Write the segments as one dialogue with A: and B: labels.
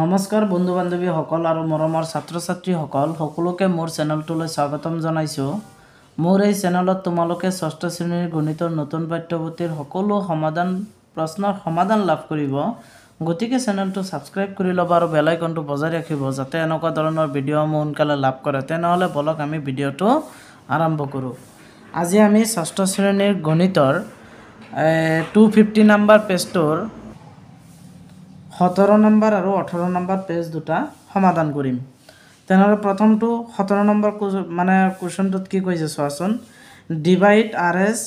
A: নমস্কাৰ বন্ধু বান্ধৱীসকল আৰু মৰমৰ ছাত্ৰ ছাত্ৰীসকল সকলোকে মোৰ চেনেলটোলৈ স্বাগতম জনাইছোঁ মোৰ এই চেনেলত তোমালোকে ষষ্ঠ শ্ৰেণীৰ গণিতৰ নতুন পাঠ্যপুথিৰ সকলো সমাধান প্ৰশ্নৰ সমাধান লাভ কৰিব গতিকে চেনেলটো ছাবস্ক্ৰাইব কৰি ল'ব আৰু বেল আইকনটো বজাই ৰাখিব যাতে এনেকুৱা ধৰণৰ ভিডিঅ'সমূহ সোনকালে লাভ কৰে তেনেহ'লে বলক আমি ভিডিঅ'টো আৰম্ভ কৰোঁ আজি আমি ষষ্ঠ শ্ৰেণীৰ গণিতৰ টু ফিফটি নাম্বাৰ পেজটোৰ সোতৰ নম্বৰ আৰু ওঠৰ নম্বৰ পেজ দুটা সমাধান কৰিম তেনেহ'লে প্ৰথমটো সোতৰ নম্বৰ মানে কুৱেশ্যনটোত কি কৈছে চোৱাচোন divide R S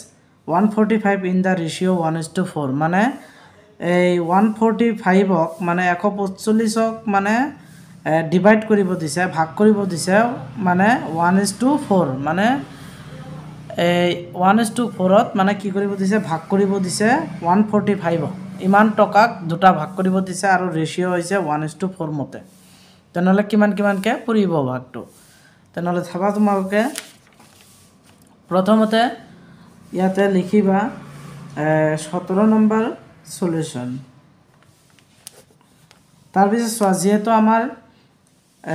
A: one forty five in the ratio' one is to four মানে এই ওৱান ফৰ্টি ফাইভক মানে এশ পঞ্চল্লিছক মানে ডিভাইড কৰিব দিছে ভাগ কৰিব দিছে মানে ওৱান ইজ টু ফ'ৰ মানে এই ওৱান ইজ টু ফ'ৰত মানে কি কৰিব দিছে ভাগ কৰিব দিছে ওৱান ফৰ্টি ফাইভক ইমান টকাক দুটা ভাগ কৰিব দিছে আৰু ৰেচিঅ' হৈছে ওৱান ইজ টু ফ'ৰ মতে তেনেহ'লে কিমান কিমানকৈ পুৰিব ভাগটো তেনেহ'লে চাবা তোমালোকে প্ৰথমতে ইয়াতে লিখিবা সোতৰ নম্বৰ চলিউশ্যন তাৰপিছত চোৱা যিহেতু আমাৰ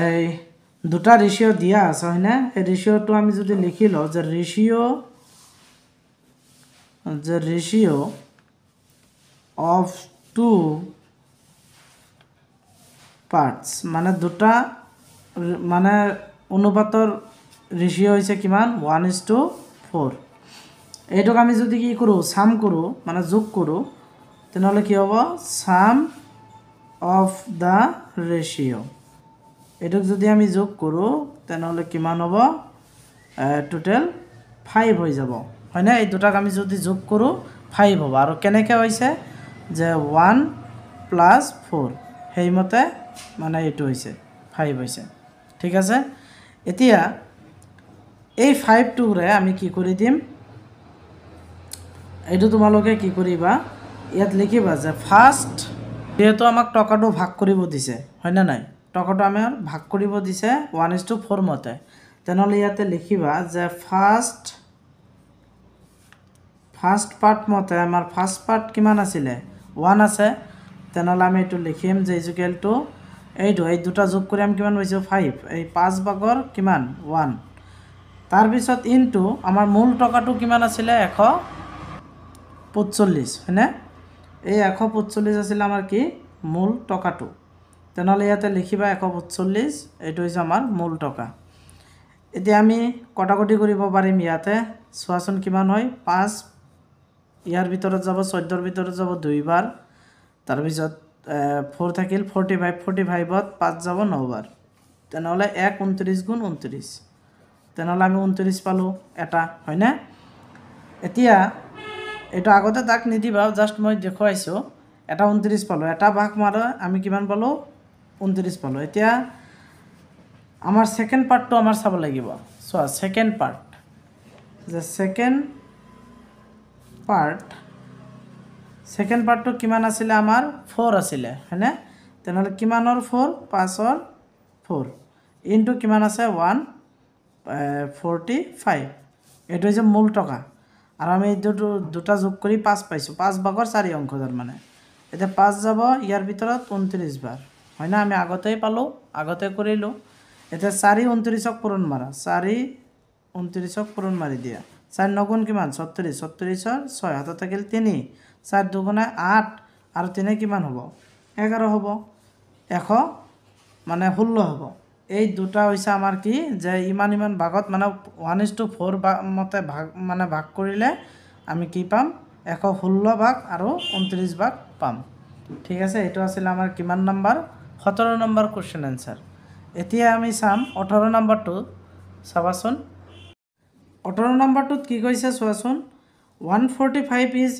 A: এই দুটা ৰেচিঅ' দিয়া আছে হয়নে সেই ৰেচিঅ'টো আমি যদি লিখি লওঁ যে ৰেচিঅ' যে ৰেচিঅ' of two parts মানে দুটা মানে অনুপাতৰ ৰেচিঅ' হৈছে কিমান ওৱান ইজ টু ফ'ৰ এইটোক আমি যদি কি কৰোঁ চাম কৰোঁ মানে যোগ কৰোঁ তেনেহ'লে কি হ'ব চাম অফ দ্য ৰেচিঅ' এইটোক যদি আমি যোগ কৰোঁ তেনেহ'লে কিমান হ'ব টোটেল ফাইভ হৈ যাব হয়নে এই দুটাক আমি যদি যোগ কৰোঁ ফাইভ হ'ব আৰু কেনেকৈ হৈছে যে ওৱান প্লাছ ফ'ৰ সেইমতে মানে এইটো হৈছে ফাইভ হৈছে ঠিক আছে এতিয়া এই ফাইভটোৰে আমি কি কৰি দিম এইটো তোমালোকে কি কৰিবা ইয়াত লিখিবা যে ফাৰ্ষ্ট যিহেতু আমাক টকাটো ভাগ কৰিব দিছে হয়নে নাই টকাটো আমি ভাগ কৰিব দিছে ওৱান ইজ টু ফ'ৰ মতে তেনেহ'লে ইয়াতে লিখিবা যে ফাৰ্ষ্ট ফাৰ্ষ্ট পাৰ্ট মতে আমাৰ ফাৰ্ষ্ট পাৰ্ট কিমান আছিলে ওৱান আছে তেনেহ'লে আমি এইটো লিখিম যে ইজুকেলটো এইটো এই দুটা যোগ কৰি আমি কিমান পাইছোঁ ফাইভ এই পাঁচ ভাগৰ কিমান ওৱান তাৰপিছত ইনটো আমাৰ মূল টকাটো কিমান আছিলে এশ পঞ্চল্লিছ হয়নে এই এশ পঞ্চল্লিছ আছিলে আমাৰ কি মূল টকাটো তেনেহ'লে ইয়াতে লিখিবা এশ পঞ্চল্লিছ এইটো হৈছে আমাৰ মূল টকা এতিয়া আমি কটাকটি কৰিব পাৰিম ইয়াতে চোৱাচোন কিমান হয় পাঁচ ইয়াৰ ভিতৰত যাব চৈধ্যৰ ভিতৰত যাব দুইবাৰ তাৰপিছত ফ'ৰ থাকিল ফৰ্টি ফাইভ ফৰ্টি ফাইভত পাঁচ যাব নবাৰ তেনেহ'লে এক ঊনত্ৰিছ গুণ ঊনত্ৰিছ তেনেহ'লে আমি ঊনত্ৰিছ পালোঁ এটা হয়নে এতিয়া এইটো আগতে তাক নিদিবা জাষ্ট মই দেখুৱাইছোঁ এটা ঊনত্ৰিছ পালোঁ এটা বাঘ মাৰ আমি কিমান পালোঁ ঊনত্ৰিছ পালোঁ এতিয়া আমাৰ ছেকেণ্ড পাৰ্টটো আমাৰ চাব লাগিব চোৱা ছেকেণ্ড পাৰ্ট যে ছেকেণ্ড পার্ট সেকেন্ড পার্ট কি আসলে আমার ফোর আসলে হয়নে তেন কি ফোর পাঁচর ফোর ইনটু কি আছে ওয়ান ফোরটি ফাইভ এইটা হয়েছে মূল টকা আর আমি দুটো দুটা যোগ করে পাঁচ পাইছো পাঁচ ভাগর চারি অঙ্ক মানে এটা পাঁচ যাব ইয়ার ভিতর উনত্রিশ বার হয় না আমি আগতেই পালো আগতে করলো এটা চারি উনত্রিশক পূরণ মারা চারি উনত্রিশক পূরণ মারি দিয়া চাৰি নগুণ কিমান ছত্ৰিছ ছত্ৰিছৰ ছয় হাতত থাকিল তিনি চাৰি দুগুণে আঠ আৰু তিনি কিমান হ'ব এঘাৰ হ'ব এশ মানে ষোল্ল হ'ব এই দুটা হৈছে আমাৰ কি যে ইমান ইমান ভাগত মানে ওৱান ইজ টু ফ'ৰ বা মতে ভাগ মানে ভাগ কৰিলে আমি কি পাম এশ ষোল্ল ভাগ আৰু ঊনত্ৰিছ ভাগ পাম ঠিক আছে এইটো আছিলে আমাৰ কিমান নম্বৰ সোতৰ নম্বৰ কুৱেশ্যন এনচাৰ এতিয়া আমি চাম ওঠৰ নম্বৰটো চাবাচোন ওঠৰ নম্বৰটোত কি কৈছে চোৱাচোন one forty five is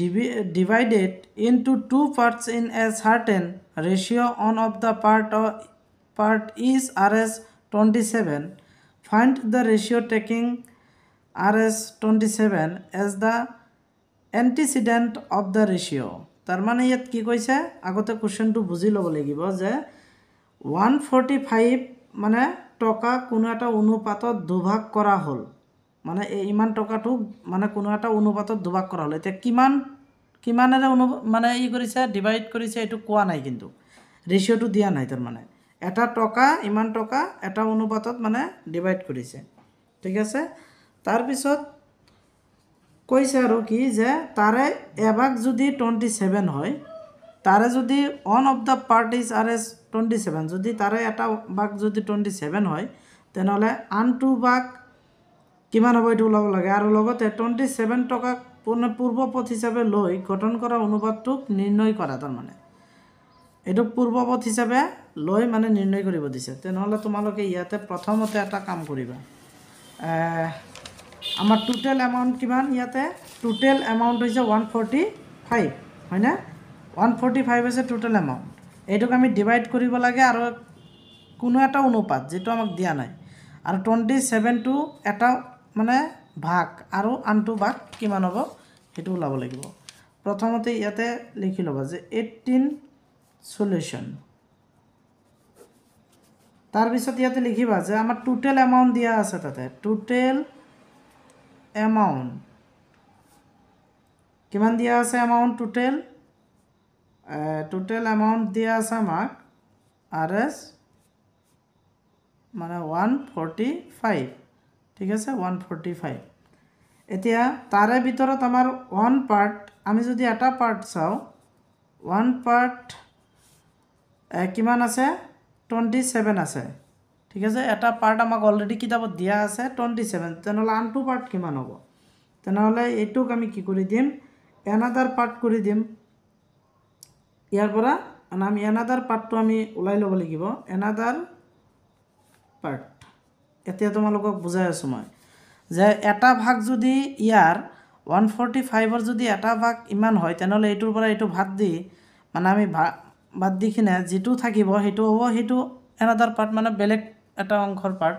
A: divi divided into two parts in a certain ratio' one of the part part is R S twenty seven find the ratio' taking R S twenty seven as the antecedent of the ratio' তাৰমানে ইয়াত কি কৈছে আগতে কুৱেশ্যনটো বুজি ল'ব লাগিব যে one forty five মানে টকা কোনো এটা অনুপাতত দুভাগ কৰা হ'ল মানে এই ইমান টকাটো মানে কোনো এটা অনুপাতত দুবাক কৰা হ'ল এতিয়া কিমান কিমানেৰে অনু মানে ই কৰিছে ডিভাইড কৰিছে এইটো কোৱা নাই কিন্তু ৰেচিঅ'টো দিয়া নাই তাৰমানে এটা টকা ইমান টকা এটা অনুপাতত মানে ডিভাইড কৰিছে ঠিক আছে তাৰপিছত কৈছে আৰু কি যে তাৰে এভাগ যদি টুৱেণ্টি ছেভেন হয় তাৰে যদি one of the parties R S twenty seven যদি তাৰে এটা বাঘ যদি টুৱেণ্টি ছেভেন হয় তেনেহ'লে আন টু বাঘ কিমান হ'ব এইটো ওলাব লাগে আৰু লগতে টুৱেণ্টি ছেভেন টকাক পূৰ্ণ পূৰ্বপথ হিচাপে লৈ গঠন কৰা অনুপাতটোক নিৰ্ণয় কৰা তাৰমানে এইটোক পূৰ্বপথ হিচাপে লৈ মানে নিৰ্ণয় কৰিব দিছে তেনেহ'লে তোমালোকে ইয়াতে প্ৰথমতে এটা কাম কৰিবা আমাৰ টোটেল এমাউণ্ট কিমান ইয়াতে টোটেল এমাউণ্ট হৈছে ওৱান ফৰ্টি ফাইভ হয়নে ওৱান ফৰ্টি ফাইভ হৈছে টোটেল এমাউণ্ট এইটোক আমি ডিভাইড কৰিব লাগে আৰু কোনো এটা অনুপাত যিটো আমাক দিয়া নাই আৰু টুৱেণ্টি ছেভেনটো এটা মানে ভাগ আৰু আনটো ভাগ কিমান হ'ব সেইটো ওলাব লাগিব প্ৰথমতে ইয়াতে লিখি ল'বা যে এইটিন চলিউশ্যন তাৰপিছত ইয়াতে লিখিবা যে আমাৰ টোটেল এমাউণ্ট দিয়া আছে তাতে টোটেল এমাউণ্ট কিমান দিয়া আছে এমাউণ্ট টোটেল টোটেল এমাউণ্ট দিয়া আছে আমাক আৰ এছ মানে ওৱান ফৰ্টি ফাইভ ঠিক আছে ওৱান ফৰ্টি ফাইভ এতিয়া তাৰে ভিতৰত আমাৰ ওৱান পাৰ্ট আমি যদি এটা পাৰ্ট চাওঁ ওৱান পাৰ্ট কিমান আছে টুৱেণ্টি ছেভেন আছে ঠিক আছে এটা পাৰ্ট আমাক অলৰেডি কিতাপত দিয়া আছে টুৱেণ্টি ছেভেন তেনেহ'লে আনটো পাৰ্ট কিমান হ'ব তেনেহ'লে এইটোক আমি কি কৰি দিম এন আদাৰ পাৰ্ট কৰি দিম ইয়াৰ পৰা আমি এন আদাৰ পাৰ্টটো আমি ওলাই ল'ব লাগিব এন আদাৰ পাৰ্ট এতিয়া তোমালোকক বুজাই আছো মই যে এটা ভাগ যদি ইয়াৰ ওৱান ফৰ্টি ফাইভৰ যদি এটা ভাগ ইমান হয় তেনেহ'লে এইটোৰ পৰা এইটো ভাত দি মানে আমি ভা ভাত দি কিনে যিটো থাকিব সেইটো হ'ব সেইটো এনাদাৰ পাৰ্ট মানে বেলেগ এটা অংশৰ পাৰ্ট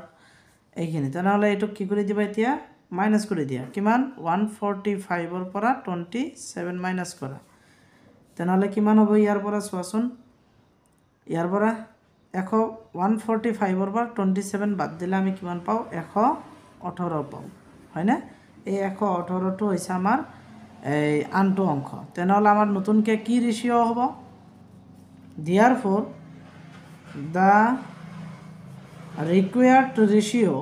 A: এইখিনি তেনেহ'লে এইটো কি কৰি দিবা এতিয়া মাইনাছ কৰি দিয়া কিমান ওৱান ফৰ্টি ফাইভৰ পৰা টুৱেণ্টি চেভেন মাইনাছ কৰা তেনেহ'লে কিমান হ'ব ইয়াৰ পৰা চোৱাচোন ইয়াৰ পৰা এশ ওৱান ফৰ্টি ফাইভৰ পৰা টুৱেণ্টি ছেভেন বাদ দিলে আমি কিমান পাওঁ এশ ওঠৰ পাওঁ হয়নে এই এশ ওঠৰটো হৈছে আমাৰ এই আনটো অংশ তেনেহ'লে আমাৰ নতুনকৈ কি ৰেচিঅ' হ'ব dear for the required ratio'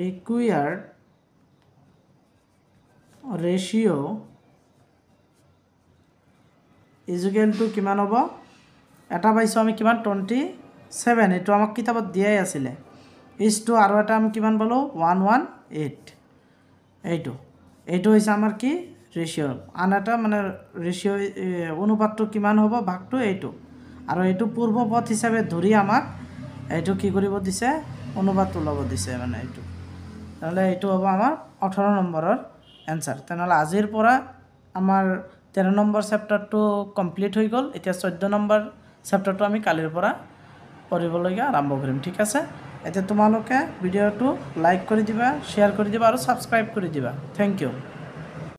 A: required ratio' ইজুকেলটো কিমান হ'ব এটা পাইছোঁ আমি কিমান টুৱেণ্টি ছেভেন এইটো আমাক কিতাপত দিয়াই আছিলে ইজটো আৰু এটা আমি কিমান পালোঁ ওৱান ওৱান এইট এইটো এইটো হৈছে আমাৰ কি ৰেচিঅ' আন এটা মানে ৰেচিঅ' অনুপাতটো কিমান হ'ব ভাগটো এইটো আৰু এইটো পূৰ্ব পথ হিচাপে ধৰি আমাক এইটো কি কৰিব দিছে অনুপাতটো ল'ব দিছে মানে এইটো তেনেহ'লে এইটো হ'ব আমাৰ ওঠৰ নম্বৰৰ এনচাৰ তেনেহ'লে আজিৰ পৰা আমাৰ তেৰ নম্বৰ চেপ্টাৰটো কমপ্লিট হৈ গ'ল এতিয়া চৈধ্য নম্বৰ চেপ্টাৰটো আমি কালিৰ পৰা পঢ়িবলগীয়া আৰম্ভ কৰিম ঠিক আছে এতিয়া তোমালোকে ভিডিঅ'টো লাইক কৰি দিবা শ্বেয়াৰ কৰি দিবা আৰু ছাবস্ক্ৰাইব কৰি দিবা থেংক ইউ